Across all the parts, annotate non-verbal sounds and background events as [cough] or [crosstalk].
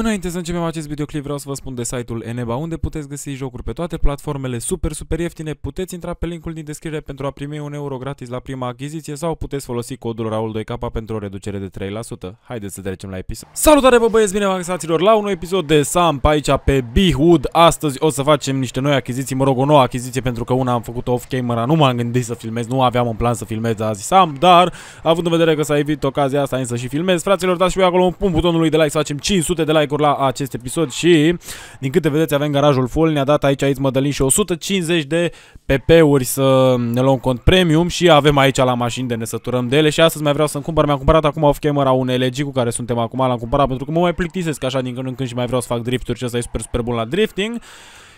Înainte să începem acest videoclip vreau să vă spun de site-ul Eneba unde puteți găsi jocuri pe toate platformele super super ieftine. Puteți intra pe linkul din descriere pentru a primi un euro gratis la prima achiziție sau puteți folosi codul RAUL2K pentru o reducere de 3%. Haideți să trecem la episod. Salutare bă băieți, bine v-am la un nou episod de Samp aici pe Bihood Astăzi o să facem niște noi achiziții, mă rog o nouă achiziție pentru că una am făcut off-camera, nu m-am gândit să filmez, nu aveam un plan să filmez azi Samp, dar având în vedere că s-a evit ocazia asta, însă și filmez. Fraților, dați și voi acolo un punct butonului de like să facem 500 de like like-uri la acest episod și, din câte vedeți, avem garajul full. Ne-a dat aici aici Mădălin și 150 de PP-uri să ne luăm cont premium și avem aici la mașini de ne săturăm de ele și astăzi mai vreau să-mi cumpăr. Mi-am cumpărat acum off-camera un LG cu care suntem acum, l-am cumpărat pentru că mă mai plictisesc așa din când în când și mai vreau să fac drifturi și asta e super, super bun la drifting.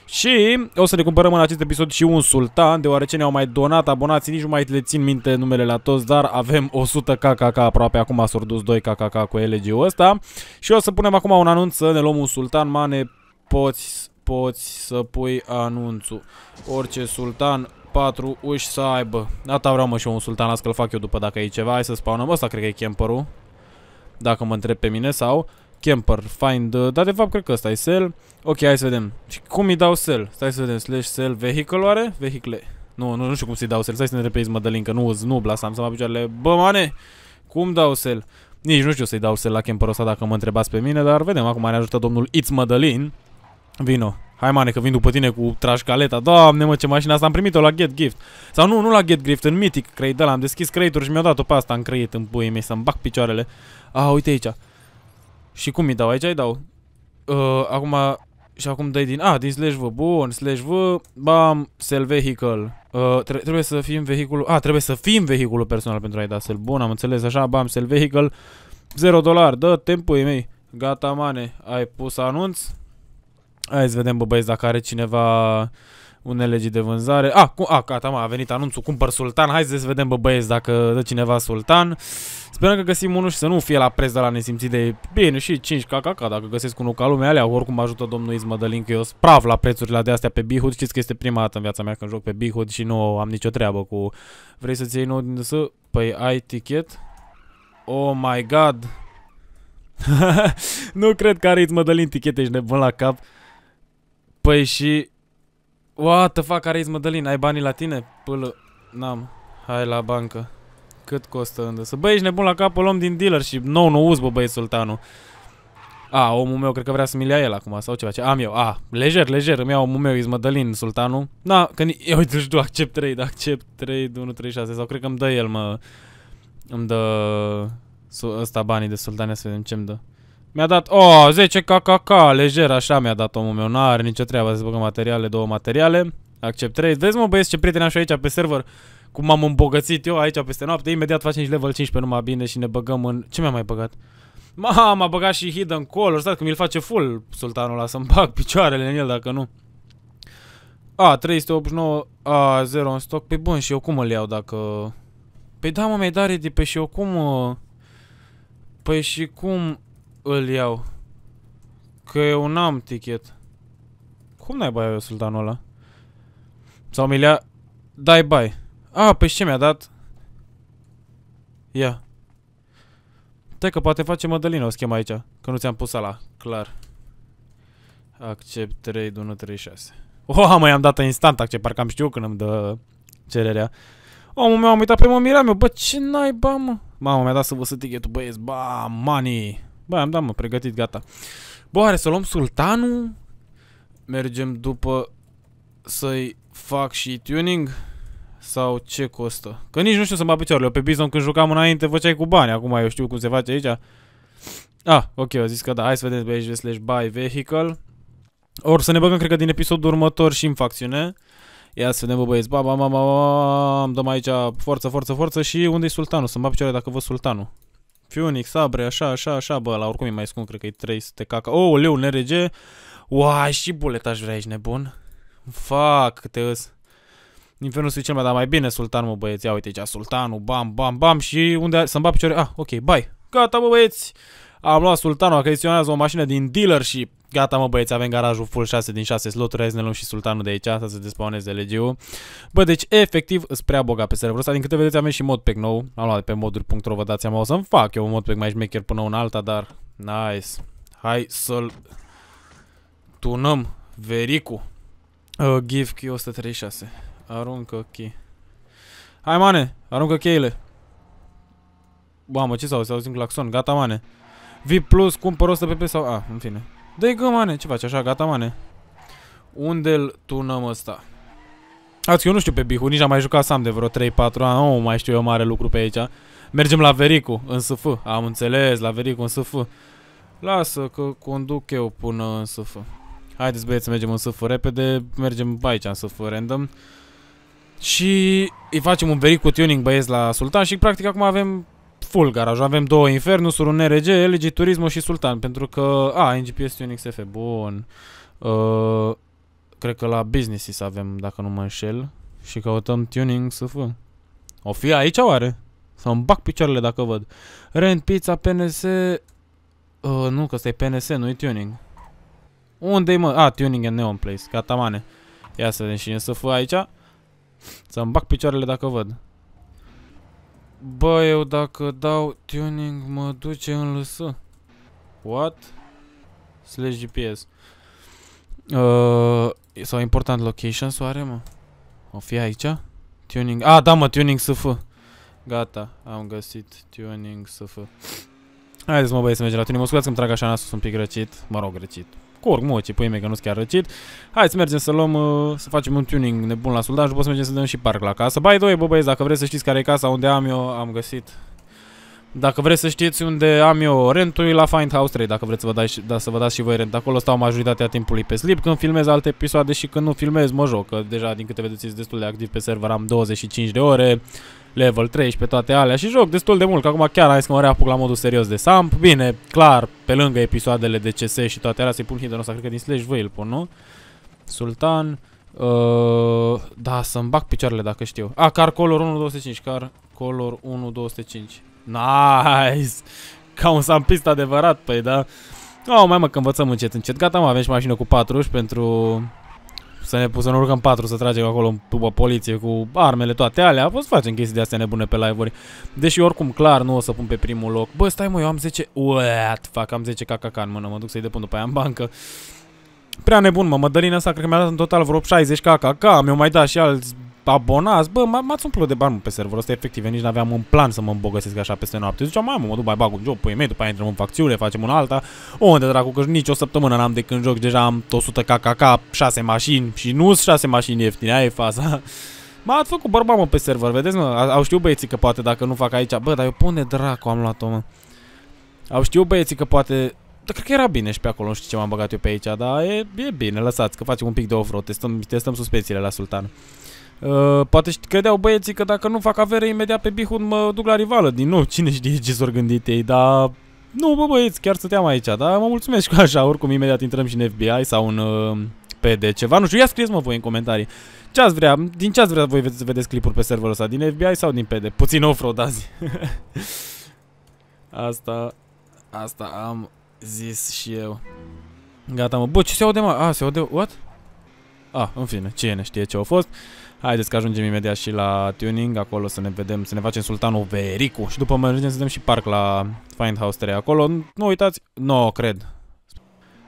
Și o să ne cumpărăm în acest episod și un sultan, deoarece ne-au mai donat abonații, nici nu mai le țin minte numele la toți, dar avem 100 KKK aproape, acum s-au dus 2 KKK cu LG-ul ăsta. Și o să punem acum un anunț să ne luăm un sultan, mane, poți, poți să pui anunțul. Orice sultan 4 uși să aibă. Ata vreau mă și un sultan, las că-l fac eu după dacă e ceva. Hai să spawnăm ăsta, cred că e camperul. Dacă mă întreb pe mine sau... Camper, find, uh, dar de fapt cred că ăsta e sell. Ok, hai să vedem. Și cum îi dau sell? Stai să vedem, slash sell, vehicle oare? Vehicle. Nu, nu, nu știu cum să-i dau sell. Stai să ne repezi, Mădălin, că nu nu blasam să mă picioarele. Bă, mane, cum dau sell? Nici nu știu să-i dau sell la camperul ăsta dacă mă întrebați pe mine, dar vedem. Acum ne ajută domnul It's Mădălin. Vino. Hai mane că vin după tine cu trașcaleta. Doamne mă, ce mașina asta am primit-o la Get Gift. Sau nu, nu la Get Gift, în Mythic Crate. Da, am deschis crate și mi-a dat-o pe asta în crate în puii mi să-mi bag picioarele. A, ah, uite aici. Și cum îi dau? Aici îi dau. Uh, acum... Și acum dai din... Ah, din slash V. Bun, slash V. Bam, sell vehicle. Uh, tre trebuie să fim vehiculul... Ah, trebuie să fim vehiculul personal pentru a-i da sell. Bun, am înțeles. Așa, bam, sell vehicle. 0 dolari. Dă timpul mei. Gata, mane. Ai pus anunț? Hai să vedem, bă, băieți, dacă are cineva unele de vânzare. A, ah, cu, a ah, gata, mă, a venit anunțul, cumpăr Sultan, hai să vedem, bă, băieți, dacă dă cineva Sultan. Sperăm că găsim unul și să nu fie la preț de la nesimțit de bine și 5 KKK, dacă găsesc unul ca lumea alea, oricum ajută domnul de că eu sprav la prețurile de astea pe Bihud, știți că este prima dată în viața mea când joc pe Bihud și nu am nicio treabă cu... Vrei să-ți iei nou din să? Păi ai ticket. Oh my god! [laughs] nu cred că are link, tichete, ești nebun la cap. Păi și What the fuck, are Mădălin? Ai banii la tine? Pâlă... N-am. Hai la bancă. Cât costă îndesă? Băi, ești nebun la cap, o luăm din dealer și nou nu uz, bă, băi, sultanul. A, omul meu cred că vrea să-mi ia el acum sau ceva. Ce am eu? A, lejer, lejer, îmi iau omul meu, Izmădălin, sultanul. Na, că ni... Eu uite, știu, accept trade, da, accept trade 6, sau cred că îmi dă el, mă... Îmi dă... Ăsta banii de sultane să vedem ce-mi dă. Mi-a dat, oh, 10 KKK, lejer, așa mi-a dat omul meu, n-are nicio treabă să băgă materiale, două materiale, accept 3. Vezi mă băieți ce prieteni am și aici pe server, cum m-am îmbogățit eu aici peste noapte, imediat facem și level 15 numai bine și ne băgăm în... Ce mi-am mai băgat? Mama, m-a băgat și Hidden Color, stai că mi-l face full sultanul ăla, să-mi bag picioarele în el dacă nu. A, 389, a, 0 în stoc, pe păi bun și eu cum îl iau dacă... Păi da mă, mi-ai dat ready, pe păi și eu cum... Uh, păi și cum îl iau. Că eu n-am ticket. Cum n-ai eu sultanul ăla? Sau mi lea... Dai bai. A, ah, păi pe ce mi-a dat? Ia. Te că poate face Mădălină o schemă aici. Că nu ți-am pus ala. Clar. Accept 3, 1, 3, 6. Oh, mă, i-am dat instant accept. Parcă am știut când îmi dă cererea. Omul meu, am uitat pe păi mă, miram eu. Bă, ce naiba, mă? Mamă, mi-a dat să vă să tichetul, băieți. Ba, money. Bă, am dat, mă, pregătit, gata. Bă, are să luăm sultanul? Mergem după să-i fac și tuning? Sau ce costă? Că nici nu știu să mă picioarele. pe Bison când jucam înainte făceai cu bani. Acum eu știu cum se face aici. Ah, ok, au zis că da. Hai să vedem pe aici slash buy vehicle. Or să ne băgăm, cred că, din episodul următor și în facțiune. Ia să vedem, bă, băieți. Ba, ba, ba, ba, ba, dăm aici forță, forță, forță și unde e sultanul? Să mă picioare dacă văd sultanul. Phoenix, Sabre, așa, așa, așa, bă, la oricum e mai scump, cred că e 300 caca. O, Oh, leu, NRG. Uai, și bulet aș vrea, aici, nebun? Fac, câte îs. Infernul sunt cel mai, dar mai bine sultan, mă, băieți. Ia uite aici, sultanul, bam, bam, bam și unde să-mi bat picioare. Ah, ok, bye. Gata, bă, băieți. Am luat sultanul, achiziționează o mașină din dealership. Gata mă băieți, avem garajul full 6 din 6 sloturi, ne luăm și sultanul de aici, asta să despawneze legiu. Bă, deci efectiv sunt prea bogat pe serverul ăsta, din câte vedeți avem și modpack nou. Am luat pe moduri.ro, vă dați seama, o să-mi fac eu un modpack mai șmecher până un alta, dar nice. Hai să-l tunăm, vericu. Uh, give key 136. Aruncă key. Hai, mane, aruncă cheile. mă, ce s-auzi? S-auzi un claxon. Gata, mane. V plus, cumpăr 100 PP sau... A, în fine. Dă-i mane, ce faci așa, gata, mane. Unde-l tunăm ăsta? Ați, eu nu știu pe Bihu, nici am mai jucat Sam de vreo 3-4 ani, nu mai știu eu mare lucru pe aici. Mergem la Vericu, în SF, am înțeles, la Vericu, în SF. Lasă că conduc eu până în SF. Haideți băieți, mergem în SF repede, mergem aici în SF random. Și îi facem un vericu tuning băieți la Sultan și practic acum avem full garaj. Avem două Infernusuri, un RG, LG Turismo și Sultan. Pentru că... A, NGPS este un XF. Bun. Uh, cred că la business avem, dacă nu mă înșel. Și căutăm tuning să fă. O fi aici oare? să îmi bag picioarele dacă văd. Rent, pizza, PNS... Uh, nu, că ăsta e PNS, nu-i tuning. Unde-i mă? A, tuning and neon place. Gata, mane. Ia să vedem și să fă aici. Să-mi bag picioarele dacă văd. Bă, eu dacă dau tuning mă duce în LS. What? Slash GPS. Uh, sau important location, oare, mă? O fi aici? Tuning. Ah, da, mă, tuning SF. Gata, am găsit tuning SF. Haideți, mă, băieți, să mergem la tuning. Mă scuzați că-mi trag așa nasul, sunt un pic răcit. Mă rog, răcit cu mă, ce pui că nu-s chiar răcit. Hai să mergem să luăm, uh, să facem un tuning nebun la soldat și după să mergem să dăm și parc la casă. Bai, doi, bă băieți, dacă vreți să știți care e casa unde am eu, am găsit. Dacă vreți să știți unde am eu rentul, e la Find House 3, dacă vreți să vă, dați, da, să vă dați și voi rent. Acolo stau majoritatea timpului pe slip, când filmez alte episoade și când nu filmez, mă joc. Că deja, din câte vedeți, destul de activ pe server, am 25 de ore level 13, toate alea și joc destul de mult, că acum chiar hai că mă reapuc la modul serios de Samp. Bine, clar, pe lângă episoadele de CS și toate alea, să-i pun hidden ăsta, cred că din Slash vă îl pun, nu? Sultan, uh, da, să-mi bag picioarele dacă știu. A, car color 1205, car color 1205. Nice! [laughs] Ca un sampist adevărat, păi da. Oh, mai mă, că învățăm încet, încet. Gata, mă, avem și mașină cu 40 pentru să ne, să ne urcăm patru, să tragem acolo după poliție cu armele toate alea, Poți să facem chestii de astea nebune pe live-uri. Deși oricum clar nu o să pun pe primul loc. Bă, stai mă, eu am 10, uat, fac, am 10 KKK în mână, mă duc să-i depun după aia în bancă. Prea nebun, mă, Mădălina asta cred că mi-a dat în total vreo 60 KKK, mi-au mai dat și alți abonați, bă, m-ați umplut de bani pe serverul ăsta, efectiv, nici n-aveam un plan să mă îmbogățesc așa peste noapte. Ziceam, mamă, mă duc, mai bag un joc, păi mei, după aia intrăm în facțiune, facem una alta. O, unde dracu, că nici o săptămână n-am de când joc, deja am 100 KKK, 6 mașini și nu 6 mașini ieftine, aia e faza. [laughs] M-a făcut bărba, mă, pe server, vedeți, mă, au știut băieții că poate dacă nu fac aici, bă, dar eu pune dracu am luat-o, mă. Au știut băieții că poate dar cred că era bine și pe acolo, nu știu ce m-am băgat eu pe aici, dar e, e bine, lăsați că facem un pic de off-road, testăm, testăm suspensiile la Sultan. Uh, poate și credeau băieții că dacă nu fac avere imediat pe Bihun mă duc la rivală. Din nou, cine știe ce s-au gândit ei, dar... Nu, bă băieți, chiar stăteam aici, dar mă mulțumesc cu [laughs] așa, oricum imediat intrăm și în FBI sau în uh, PD ceva, nu știu, ia scrieți-mă voi în comentarii. Ce ați vrea, din ce ați vrea voi să vedeți clipuri pe serverul ăsta, din FBI sau din PD? Puțin off-road azi. [laughs] asta, asta am zis și eu. Gata, mă. Bă, ce se aude, mă? A, se aude... What? A, în fine, cine știe ce au fost. Haideți că ajungem imediat și la tuning, acolo să ne vedem, să ne facem sultanul Vericu și după mergem să dăm și parc la Find House 3 acolo. Nu uitați, nu no, cred.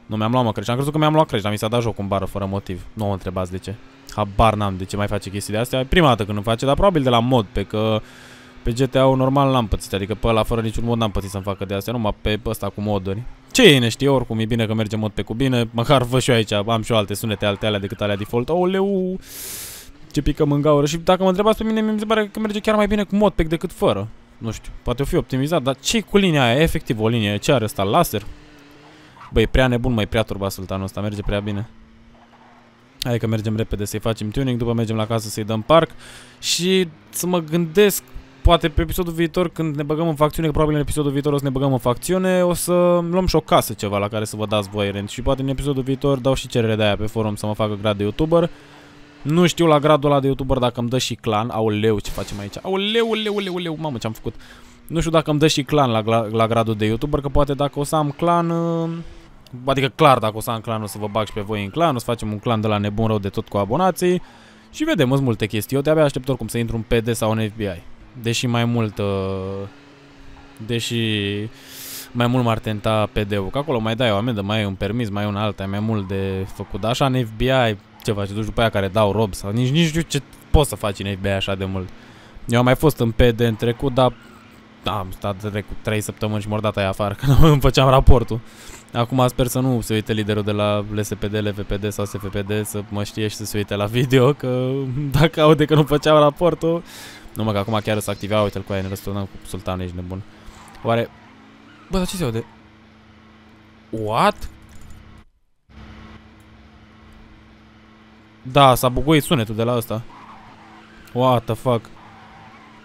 Nu mi-am luat mă crești, am crezut că mi-am luat crești, dar mi s-a dat joc în bară fără motiv. Nu o întrebați de ce. Habar n-am de ce mai face chestii de astea. Prima dată când nu face, dar probabil de la mod, pe că pe GTA-ul normal n-am pățit, adică pe ăla fără niciun mod n-am pățit să-mi facă de astea, numai pe ăsta cu moduri. Ce e, neștie, oricum e bine că merge mod pe cu bine, măcar vă și eu aici, am și eu alte sunete alte alea decât alea default. Oleu! ce pică în gaură și dacă mă întrebați pe mine, mi se pare că merge chiar mai bine cu modpack decât fără. Nu știu, poate o fi optimizat, dar ce cu linia aia? Efectiv o linie, ce are ăsta? Laser? Băi, prea nebun, mai prea turba sultanul ăsta, merge prea bine. Hai că mergem repede să-i facem tuning, după mergem la casă să-i dăm parc și să mă gândesc, poate pe episodul viitor când ne băgăm în facțiune, că probabil în episodul viitor o să ne băgăm în facțiune, o să luăm și o casă ceva la care să vă dați voi rent și poate în episodul viitor dau și cerere de aia pe forum să mă facă grad de youtuber nu știu la gradul ăla de YouTuber dacă îmi dă și clan. Aoleu, ce facem aici? Aoleu, leu, leu, leu, mamă, ce-am făcut. Nu știu dacă îmi dă și clan la, la, la gradul de YouTuber, că poate dacă o să am clan... Uh, adică clar, dacă o să am clan, o să vă bag și pe voi în clan, o să facem un clan de la nebun rău de tot cu abonații. Și vedem, sunt multe chestii. Eu de-abia aștept oricum să intru în PD sau în FBI. Deși mai mult... Uh, deși mai mult m-ar tenta PD-ul. Că acolo mai dai o amendă, mai ai un permis, mai ai un ai mai mult de făcut. Așa în FBI ceva, și duci după aia care dau rob sau nici, nici știu ce poți să faci în FBI așa de mult. Eu am mai fost în PD în trecut, dar am stat de cu 3 săptămâni și m dat aia afară, [laughs] că nu îmi făceam raportul. Acum sper să nu se uite liderul de la LSPD, LVPD sau SFPD să mă știe și să se uite la video, că dacă aude că nu făceam raportul, numai că acum chiar să activea, uite-l cu aia, ne răsturnăm cu sultanul, ești nebun. Oare... Bă, dar ce se aude? What? Da, s-a bugui sunetul de la asta. What the fuck.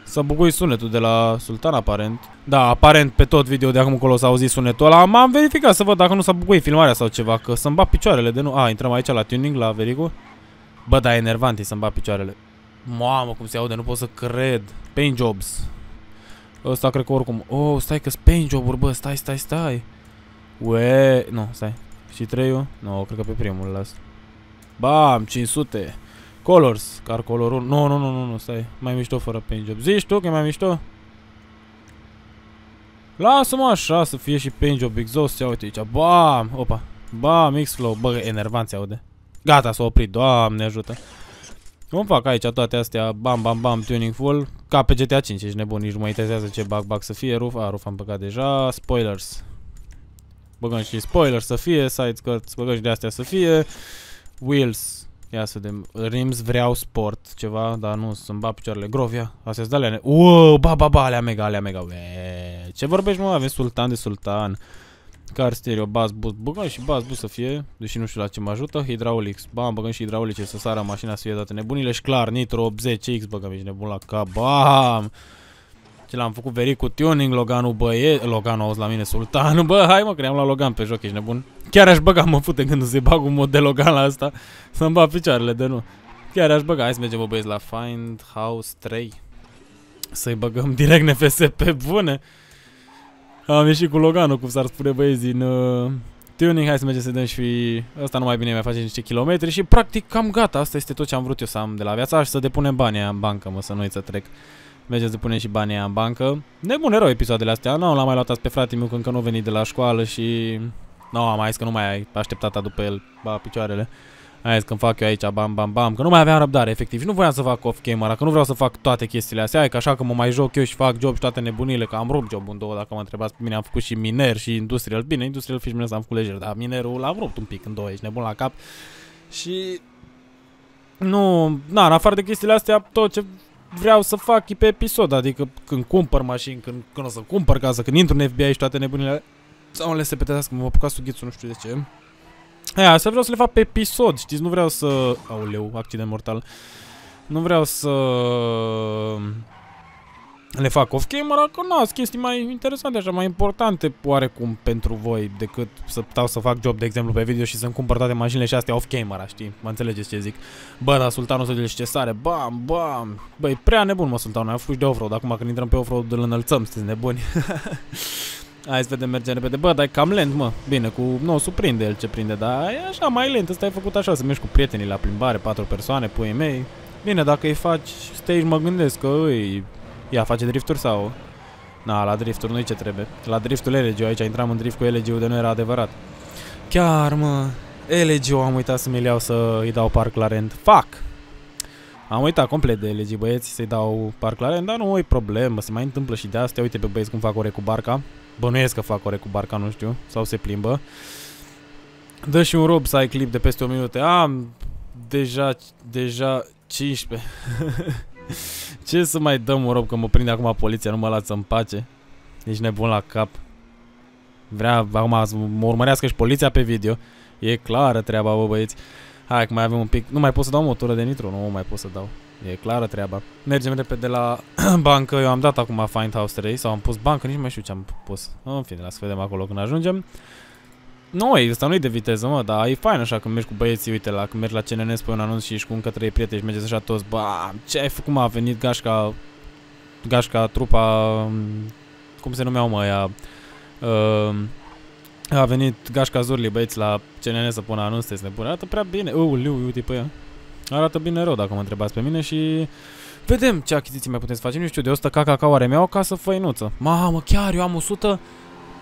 S-a bugui sunetul de la Sultan, aparent. Da, aparent pe tot video de acum încolo s-a auzit sunetul ăla. M-am verificat să văd dacă nu s-a bugui filmarea sau ceva, că să-mi bat picioarele de nu... A, intrăm aici la tuning, la verigu. Bă, da, e să-mi bat picioarele. Mamă, cum se aude, nu pot să cred. Pain jobs. Ăsta cred că oricum... Oh, stai că-s pain job-uri, bă, stai, stai, stai. Ue, nu, stai. Și treiul? Nu, no, cred că pe primul îl las. Bam, 500. Colors, car colorul. Nu, nu, nu, nu, nu, stai. Mai mișto fără paint job. Zici tu că e mai mișto? Lasă-mă așa să fie și paint job exhaust. Ia uite aici. Bam, opa. Bam, X-Flow. Bă, enervanți aude. Gata, s-a oprit. Doamne ajută. Cum fac aici toate astea, bam, bam, bam, tuning full, ca pe GTA 5, ești nebun, nici nu mă interesează ce bug, bug să fie, Ruf, a, ruf am băgat deja, spoilers. Băgăm și spoiler să fie, side skirts, băgăm și de astea să fie. Wheels. Ia să vedem. Rims vreau sport, ceva, dar nu, sunt ba picioarele. Grovia, astea sunt alea. Uuu, ba, ba, ba, alea mega, alea mega. Uee. Ce vorbești, mă? Avem sultan de sultan. Car stereo, bas, bus, băgăm și bas, bus să fie, deși nu știu la ce mă ajută, hidraulics, bam, băgăm și hidraulice să sară mașina să fie dată nebunile și clar, nitro 80X, băgăm, ești nebun la cap, bam! Ce l-am făcut veri cu tuning, Loganul, băie, Loganul, auzi la mine, sultan, bă, hai mă, că ne-am luat Logan pe joc, ești nebun. Chiar aș băga, mă fute când se bag un mod de Logan la asta, să-mi bag picioarele de nu. Chiar aș băga, hai să mergem, bă, băieți, la Find House 3. Să-i băgăm direct NFS pe bune. Am ieșit cu Loganul, cum s-ar spune băieți, din... Uh tuning, hai să mergem să dăm și ăsta nu mai bine mai face niște kilometri și practic cam gata, asta este tot ce am vrut eu să am de la viața și să depunem banii în bancă, mă, să nu să trec mergeți să puneți și banii în bancă. Nebune erau episoadele astea, nu l-am mai luat azi pe fratele meu că nu nu venit de la școală și... Nu, am mai zis că nu mai ai așteptat după el, ba, picioarele. Ai zis când fac eu aici, bam, bam, bam, că nu mai aveam răbdare, efectiv. Și nu voiam să fac off camera, că nu vreau să fac toate chestiile astea, că așa că mă mai joc eu și fac job și toate nebunile, că am rupt job în două, dacă mă întrebați pe mine, am făcut și miner și industrial. Bine, industrial fish am făcut lejer, dar minerul l-am rupt un pic în două, ești nebun la cap. Și... Nu, na, în afară de chestiile astea, tot ce vreau să fac pe episod, adică când cumpăr mașini, când, când o să cumpăr casă, când intru în FBI și toate nebunile sau le se petească, mă apucat sughițul, nu știu de ce. Aia, să vreau să le fac pe episod, știți, nu vreau să... Auleu, accident mortal. Nu vreau să le fac off-camera, că nu, sunt chestii mai interesante, așa, mai importante oarecum pentru voi decât să stau să fac job, de exemplu, pe video și să-mi cumpăr toate mașinile și astea off-camera, știi? Mă înțelegeți ce zic. Bă, dar sultanul să ce sare, bam, bam, băi, prea nebun mă sultanul, am fugit de off-road, acum când intrăm pe off-road îl înălțăm, sunteți nebuni. [laughs] Hai să vedem, merge repede. Bă, dar e cam lent, mă. Bine, cu nou suprinde, el ce prinde, dar e așa mai lent. Asta e făcut așa, să mergi cu prietenii la plimbare, patru persoane, puii mei. Bine, dacă îi faci stage, mă gândesc că îi Ia, face drifturi sau? Na, la drifturi nu-i ce trebuie. La driftul LG, aici intram în drift cu LG, de nu era adevărat. Chiar, mă, LG am uitat să mi iau să-i dau parc la rent. Fac! Am uitat complet de LG, băieți, să-i dau parc la rent, dar nu e problemă, se mai întâmplă și de astea. Uite pe băieți cum fac ore cu barca. Bănuiesc că fac ore cu barca, nu știu, sau se plimbă. Dă și un rob să ai clip de peste o minute. Am deja, deja 15. [laughs] Ce să mai dăm, mă rog, că mă prinde acum poliția, nu mă lasă în pace. Ești nebun la cap. Vrea acum să mă urmărească și poliția pe video. E clară treaba, bă, băieți. Hai, că mai avem un pic... Nu mai pot să dau motoră de nitro, nu mai pot să dau. E clară treaba. Mergem repede la [clears throat] bancă. Eu am dat acum Find House 3 sau am pus bancă, nici nu mai știu ce am pus. În fine, las să vedem acolo când ajungem. Nu, ăsta nu e de viteză, mă, dar e fain așa când mergi cu băieții, uite, la, când mergi la CNN, spui un anunț și ești cu încă trei prieteni și mergeți așa toți, ba, ce ai făcut, mă, a venit gașca, gașca, trupa, mm, cum se numeau, mă, ea, uh, a venit gașca Zurli, băieți, la CNN să pună anunț, să ne arată prea bine, uliu, uite pe păi, ea, arată bine rău, dacă mă întrebați pe mine și... Vedem ce achiziții mai putem să facem, nu știu, de 100 ca cacao are mea o casă făinuță. Mamă, chiar eu am 100?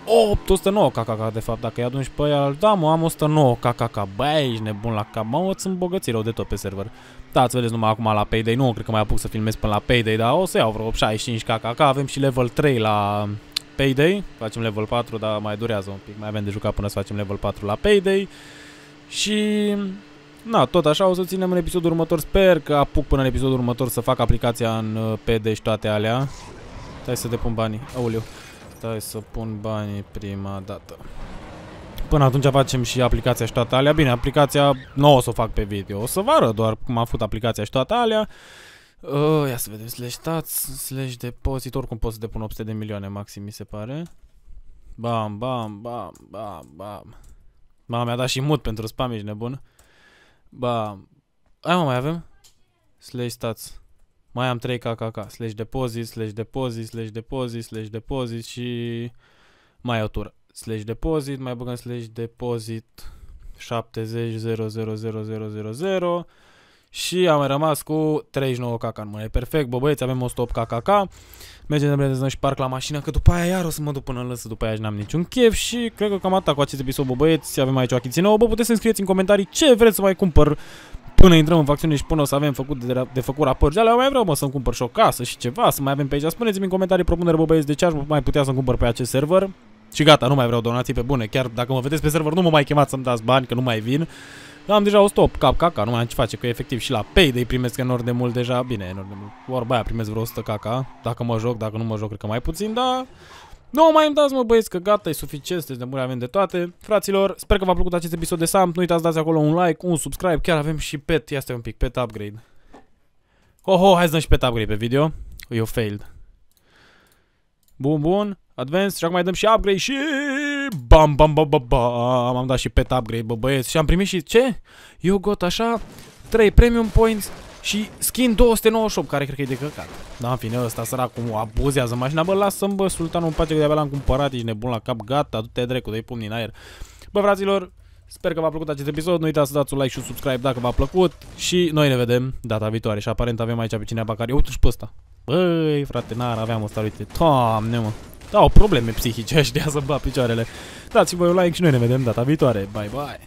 8, 109 kkk de fapt, dacă îi adunci pe păi, aia, da mă, am 109 kkk, băi, ești nebun la cap, mă, îți îmbogăți rău de tot pe server. Da, ați vedeți numai acum la Payday, nu cred că mai apuc să filmez până la Payday, dar o să iau vreo 65 kkk, avem și level 3 la Payday, facem level 4, dar mai durează un pic, mai avem de jucat până să facem level 4 la Payday. Și Na, tot așa o să ținem în episodul următor. Sper că apuc până în episodul următor să fac aplicația în uh, PD și toate alea. Hai să depun banii. Aoleu. Stai să pun banii prima dată. Până atunci facem și aplicația și toate alea. Bine, aplicația nu o să o fac pe video. O să vă arăt doar cum a făcut aplicația și toate alea. Uh, ia să vedem, slash tax, slash depozit, oricum pot să depun 800 de milioane maxim, mi se pare. Bam, bam, bam, bam, bam. Mama mi-a dat și mut pentru spam, ești nebun. Bam. Ai mă, mai avem? Slash tax mai am 3 KKK, slash deposit, slash deposit, slash deposit, slash deposit și mai au tură. Slash deposit, mai băgăm slash deposit depozit 70.000.000 și am rămas cu 39 KKK în mână. E perfect, bă băieți, avem 108 KKK. Mergem de prezentăm și parc la mașină, că după aia iar o să mă duc până în lăsă, după aia și n-am niciun chef și cred că cam atât cu acest episod, bă băieți. Avem aici o achiziție nouă, bă puteți să mi scrieți în comentarii ce vreți să mai cumpăr până intrăm în facțiune și până o să avem făcut de, de făcut raport de alea, mai vreau mă să-mi cumpăr și o casă și ceva, să mai avem pe aici. Spuneți-mi în comentarii propunere, bă băieți, de ce aș mai putea să-mi cumpăr pe acest server. Și gata, nu mai vreau donații pe bune, chiar dacă mă vedeți pe server, nu mă mai chemați să-mi dați bani, că nu mai vin. Am deja o stop, cap, caca, nu mai am ce face, că efectiv și la Payday primesc enorm de mult deja, bine, enorm de mult, vorba aia primesc vreo 100 caca, dacă mă joc, dacă nu mă joc, cred că mai puțin, dar nu mai îmi dați mă băieți că gata, e suficient, sunteți de bune, avem de toate. Fraților, sper că v-a plăcut acest episod de Samp, nu uitați dați acolo un like, un subscribe, chiar avem și pet, ia un pic, pet upgrade. Ho, ho, hai să dăm și pet upgrade pe video. Eu failed. Bun, bun, advanced și acum mai dăm și upgrade și... Bam, bam, bam, bam, bam, am dat și pet upgrade, bă băieți, și am primit și ce? Eu got așa 3 premium points, și skin 298, care cred că e de căcat. Da, în fine, ăsta cum abuzează mașina. Bă, lasă-mi, bă, sultanul îmi pace, că de-abia l-am cumpărat, ești nebun la cap, gata, du-te drecu dă-i pumni în aer. Bă, fraților, sper că v-a plăcut acest episod. Nu uitați să dați un like și un subscribe dacă v-a plăcut. Și noi ne vedem data viitoare. Și aparent avem aici pe cineva care... Uite și pe ăsta. Băi, frate, n-ar aveam ăsta, uite. toamne, mă. Da, o probleme psihice, aș dea să-mi picioarele. Dați-vă un like și noi ne vedem data viitoare. Bye, bye.